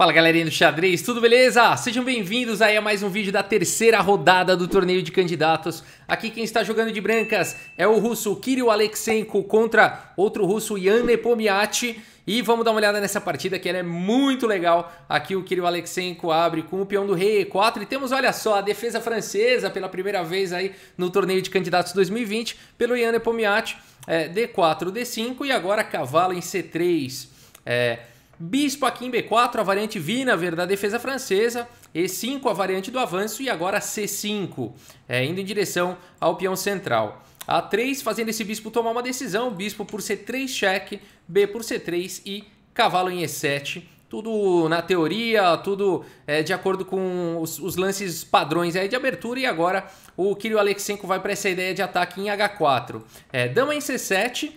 Fala galerinha do xadrez, tudo beleza? Sejam bem-vindos aí a mais um vídeo da terceira rodada do torneio de candidatos. Aqui quem está jogando de brancas é o russo Kirill Alexenko contra outro russo Yan Nepomiati. E vamos dar uma olhada nessa partida que ela é muito legal. Aqui o Kirill Alexenko abre com o peão do rei E4 e temos, olha só, a defesa francesa pela primeira vez aí no torneio de candidatos 2020 pelo Yan Nepomiati. É, D4, D5 e agora cavalo em C3. É, Bispo aqui em B4, a variante Vinaver da defesa francesa, E5 a variante do avanço e agora C5, é, indo em direção ao peão central. A3 fazendo esse bispo tomar uma decisão, bispo por C3 cheque, B por C3 e cavalo em E7. Tudo na teoria, tudo é, de acordo com os, os, lances padrões aí de abertura. E agora o Kirill Alexenko vai para essa ideia de ataque em H4. É, dama em C7,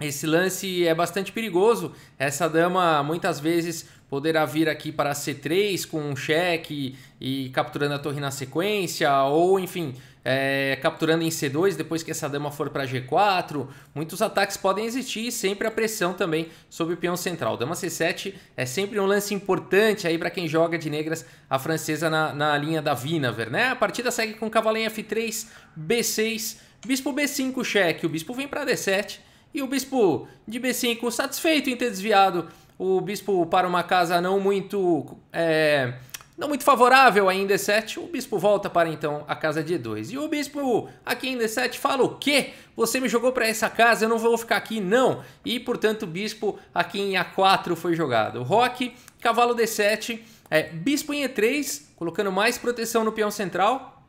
esse lance é bastante perigoso. Essa dama muitas vezes poderá vir aqui para C3 com um cheque e capturando a torre na sequência, ou enfim, é, capturando em C2 depois que essa dama for para G4. Muitos ataques podem existir e sempre a pressão também sobre o peão central. Dama C7 é sempre um lance importante aí para quem joga de negras a francesa na, na linha da Vinaver, né? A partida segue com cavalo em F3, B6, bispo B5 cheque. O bispo vem para D7. E o bispo de B5, satisfeito em ter desviado o bispo para uma casa não muito. É, não muito favorável ainda E7, o bispo volta para então a casa de E2. E o bispo aqui em D7 fala o quê? Você me jogou para essa casa, eu não vou ficar aqui não. E portanto o bispo aqui em A4 foi jogado. Roque, cavalo D7, é, bispo em E3, colocando mais proteção no peão central.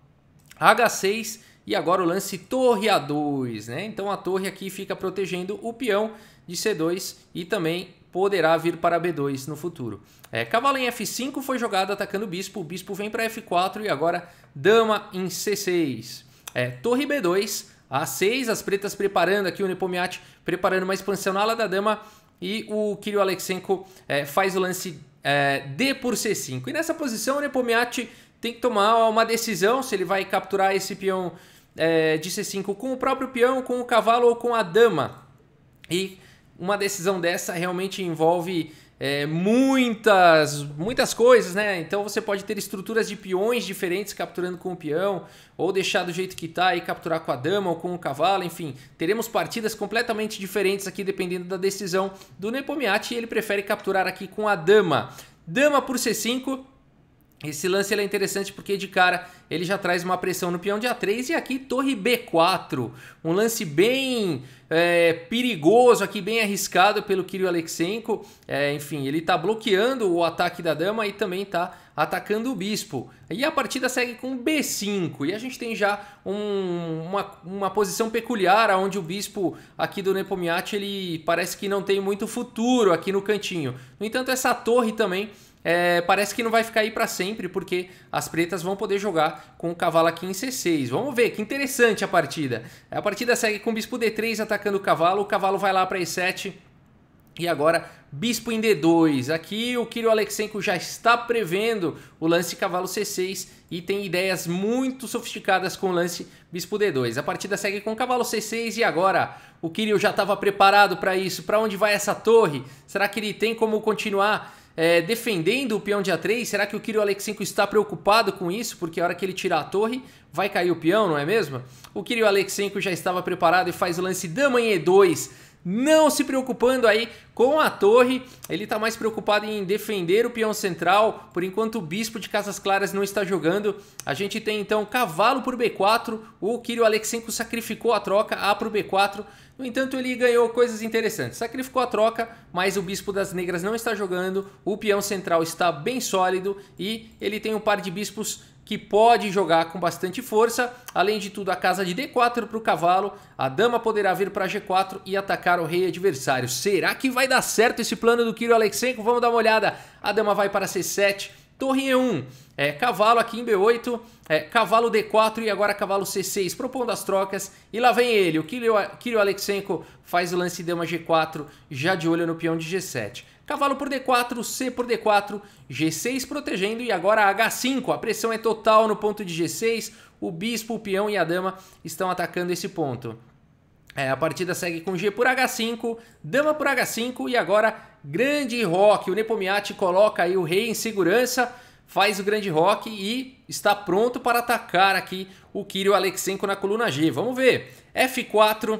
H6, e agora o lance torre A2, né? Então a torre aqui fica protegendo o peão de C2 e também poderá vir para B2 no futuro. É, cavalo em F5 foi jogado atacando o bispo, o bispo vem para F4 e agora dama em C6. É, torre B2, A6, as pretas preparando aqui o Nepomiat, preparando uma expansão na ala da dama e o Kirill Alexenko é, faz o lance é, D por C5. E nessa posição o Nepomiat tem que tomar uma decisão se ele vai capturar esse peão é, de C5 com o próprio peão, com o cavalo ou com a dama. E uma decisão dessa realmente envolve é, muitas, muitas coisas, né? Então você pode ter estruturas de peões diferentes capturando com o peão, ou deixar do jeito que está e capturar com a dama ou com o cavalo, enfim. Teremos partidas completamente diferentes aqui dependendo da decisão do Nepomiati. Ele prefere capturar aqui com a dama. Dama por C5, esse lance é interessante porque de cara ele já traz uma pressão no peão de A3 e aqui torre B4. Um lance bem é, perigoso aqui, bem arriscado pelo Kirill Alexenko. É, enfim, ele está bloqueando o ataque da dama e também está atacando o bispo. E a partida segue com B5 e a gente tem já um, uma, uma posição peculiar onde o bispo aqui do Nepomiat ele parece que não tem muito futuro aqui no cantinho. No entanto, essa torre também é, parece que não vai ficar aí para sempre, porque as pretas vão poder jogar com o cavalo aqui em C6. Vamos ver, que interessante a partida. A partida segue com o bispo D3 atacando o cavalo, o cavalo vai lá para E7. E agora, bispo em D2. Aqui o Kirill Alexenko já está prevendo o lance cavalo C6 e tem ideias muito sofisticadas com o lance bispo D2. A partida segue com cavalo C6 e agora o Kirill já estava preparado para isso. Para onde vai essa torre? Será que ele tem como continuar é, defendendo o peão de A3. Será que o Kirill Alexenko está preocupado com isso? Porque a hora que ele tirar a torre, vai cair o peão, não é mesmo? O Kirill Alexenko já estava preparado e faz o lance dama em E2. Não se preocupando aí com a torre, ele está mais preocupado em defender o peão central. Por enquanto o bispo de Casas Claras não está jogando. A gente tem então cavalo por B4. O Kirill Alexenko sacrificou a troca A para o B4 no entanto, ele ganhou coisas interessantes. Sacrificou a troca, mas o Bispo das Negras não está jogando, o peão central está bem sólido e ele tem um par de bispos que pode jogar com bastante força. Além de tudo, a casa de D4 para o cavalo, a dama poderá vir para G4 e atacar o rei adversário. Será que vai dar certo esse plano do Kiro Alexenko? Vamos dar uma olhada. A dama vai para C7, Torre E1, é, cavalo aqui em B8, é, cavalo D4 e agora cavalo C6, propondo as trocas. E lá vem ele, o Kirill Alexenko faz o lance de uma G4, já de olho no peão de G7. Cavalo por D4, C por D4, G6 protegendo e agora H5. A pressão é total no ponto de G6, o bispo, o peão e a dama estão atacando esse ponto. É, a partida segue com G por H5, dama por H5 e agora grande rock. O Nepomiati coloca aí o rei em segurança, faz o grande rock e está pronto para atacar aqui o Kirill Alexenko na coluna G. Vamos ver. F4,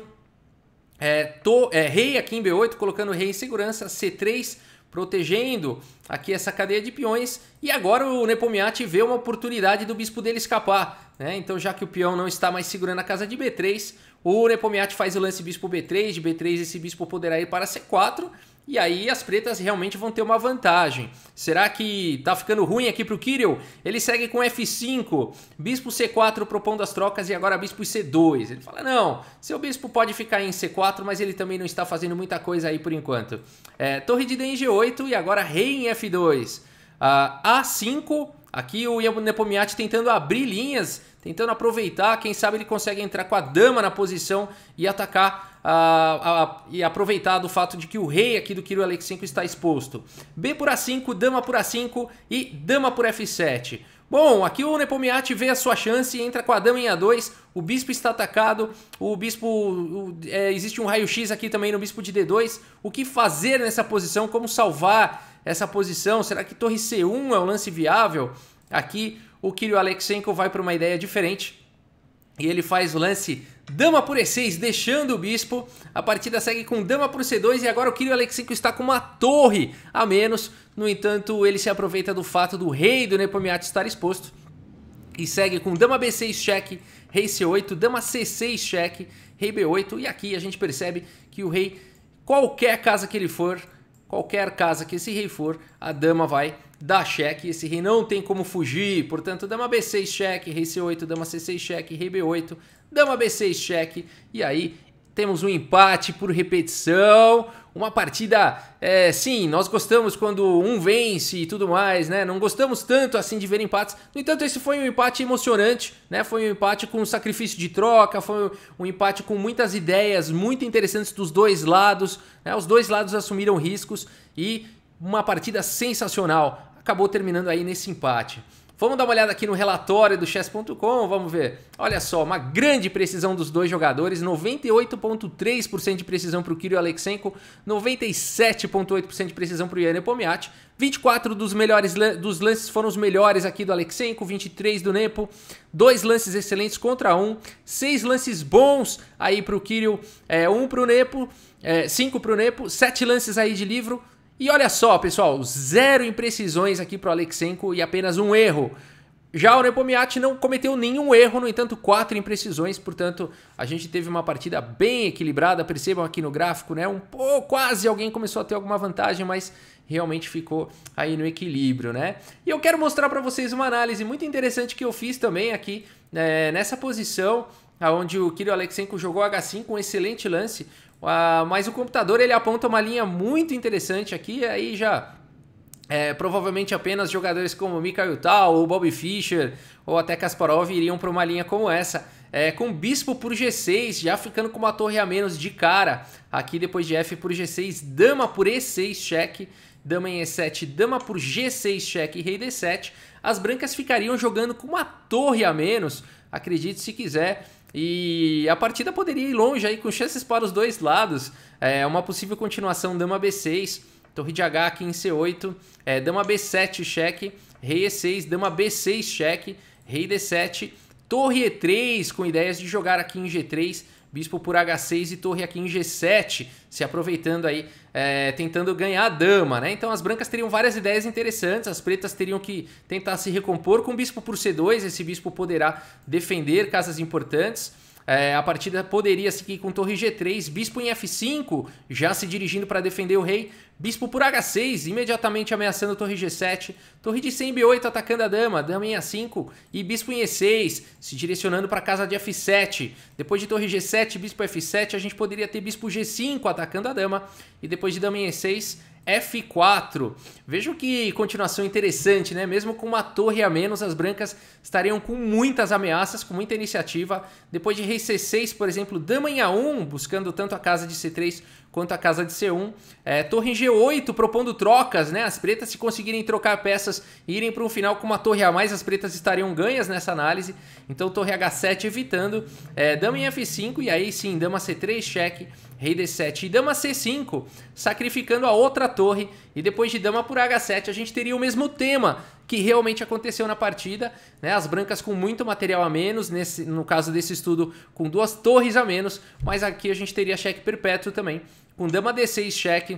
é, to, é, rei aqui em B8, colocando o rei em segurança, C3 protegendo aqui essa cadeia de peões e agora o Nepomiati vê uma oportunidade do bispo dele escapar. Né? Então já que o peão não está mais segurando a casa de B3, o Nepomiat faz o lance bispo B3, de B3 esse bispo poderá ir para C4, e aí as pretas realmente vão ter uma vantagem. Será que tá ficando ruim aqui pro Kirill? Ele segue com F5, bispo C4 propondo as trocas e agora bispo C2. Ele fala, não, seu bispo pode ficar em C4, mas ele também não está fazendo muita coisa aí por enquanto. É, torre de D em G8 e agora rei em F2. Uh, ah, A5, aqui o Nepomiati tentando abrir linhas, tentando aproveitar, quem sabe ele consegue entrar com a dama na posição e atacar uh, uh, e aproveitar do fato de que o rei aqui do Kiro Alex5 está exposto. B por A5, dama por A5 e dama por F7. Bom, aqui o Nepomiati vê a sua chance, entra com a dama em A2, o bispo está atacado, o bispo. O, é, existe um raio-x aqui também no bispo de D2. O que fazer nessa posição? Como salvar essa posição? Será que torre C1 é um lance viável? Aqui o Kirill Alexenko vai para uma ideia diferente. E ele faz o lance dama por E6, deixando o bispo. A partida segue com dama por C2 e agora o Kirill Alexenko está com uma torre a menos. No entanto, ele se aproveita do fato do rei do Nepomiat estar exposto. E segue com dama B6 cheque, rei C8, dama C6 cheque, rei B8. E aqui a gente percebe que o rei, qualquer casa que ele for, qualquer casa que esse rei for, a dama vai dar cheque, esse rei não tem como fugir, portanto, dama B6 cheque, rei C8, dama C6 cheque, rei B8, dama B6 cheque, e aí temos um empate por repetição, uma partida, é, sim, nós gostamos quando um vence e tudo mais, né? Não gostamos tanto assim de ver empates. No entanto, esse foi um empate emocionante, né? Foi um empate com sacrifício de troca, foi um empate com muitas ideias muito interessantes dos dois lados. Né? Os dois lados assumiram riscos e uma partida sensacional acabou terminando aí nesse empate. Vamos dar uma olhada aqui no relatório do chess.com, vamos ver. Olha só, uma grande precisão dos dois jogadores, 98.3% de precisão para o Kirill Alexenko, 97.8% de precisão para o Ian Epomiat. 24 dos melhores dos lances foram os melhores aqui do Alexenko, 23 do Nepo, dois lances excelentes contra um, seis lances bons aí para o Kirill, é, um para o Nepo, é, cinco para o Nepo, sete lances aí de livro, e olha só, pessoal, zero imprecisões aqui para o Alexenko e apenas um erro. Já o Nepomiat não cometeu nenhum erro, no entanto, quatro imprecisões, portanto, a gente teve uma partida bem equilibrada, percebam aqui no gráfico, né? Um pouco, quase alguém começou a ter alguma vantagem, mas realmente ficou aí no equilíbrio, né? E eu quero mostrar para vocês uma análise muito interessante que eu fiz também aqui é, nessa posição, onde o Kirill Alexenko jogou H5, um excelente lance, Uh, mas o computador ele aponta uma linha muito interessante aqui, aí já é, provavelmente apenas jogadores como Mikhail Tal ou Bobby Fischer ou até Kasparov iriam para uma linha como essa. É, com Bispo por G6, já ficando com uma torre a menos de cara. Aqui depois de F por G6, Dama por E6, cheque. Dama em E7, Dama por G6, cheque Rei D7. As brancas ficariam jogando com uma torre a menos, acredite se quiser. E a partida poderia ir longe aí, com chances para os dois lados. É uma possível continuação dama B6, torre de H aqui em C8, é, dama B7 cheque, rei E6, dama B6 cheque, rei D7, torre E3 com ideias de jogar aqui em G3 Bispo por H6 e torre aqui em G7, se aproveitando aí, é, tentando ganhar a dama, né? Então as brancas teriam várias ideias interessantes, as pretas teriam que tentar se recompor com o bispo por C2, esse bispo poderá defender casas importantes. É, a partida poderia seguir com torre G3, bispo em F5, já se dirigindo para defender o rei, bispo por H6, imediatamente ameaçando torre G7, torre de C em B8 atacando a dama, dama em A5 e bispo em E6, se direcionando para casa de F7. Depois de torre G7, bispo F7, a gente poderia ter bispo G5 atacando a dama e depois de dama em E6, F4. vejo que continuação interessante, né? Mesmo com uma torre a menos, as brancas estariam com muitas ameaças, com muita iniciativa. Depois de rei C6, por exemplo, dama em A1, buscando tanto a casa de C3 quanto a casa de C1. É, torre em G8 propondo trocas, né? As pretas, se conseguirem trocar peças e irem para um final com uma torre a mais, as pretas estariam ganhas nessa análise. Então, torre H7 evitando. É, dama em F5 e aí sim, dama C3, cheque, rei D7 e dama C5, sacrificando a outra torre. E depois de dama por H7, a gente teria o mesmo tema que realmente aconteceu na partida, né? As brancas com muito material a menos, nesse, no caso desse estudo, com duas torres a menos, mas aqui a gente teria cheque perpétuo também, com dama d6 cheque,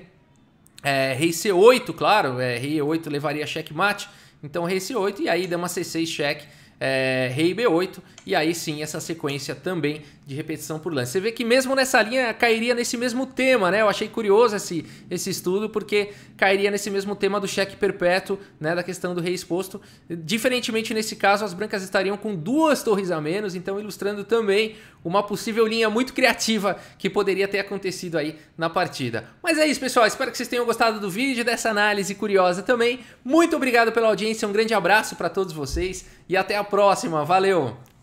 é, rei c8, claro, é, rei e8 levaria checkmate, então rei c8 e aí dama c6 cheque, é, rei b8, e aí sim essa sequência também de repetição por lance. Você vê que mesmo nessa linha cairia nesse mesmo tema, né? Eu achei curioso esse, esse estudo porque cairia nesse mesmo tema do cheque perpétuo, né, da questão do rei exposto. Diferentemente nesse caso, as brancas estariam com duas torres a menos, então ilustrando também uma possível linha muito criativa que poderia ter acontecido aí na partida. Mas é isso, pessoal. Espero que vocês tenham gostado do vídeo, dessa análise curiosa também. Muito obrigado pela audiência, um grande abraço para todos vocês e até a próxima. Valeu!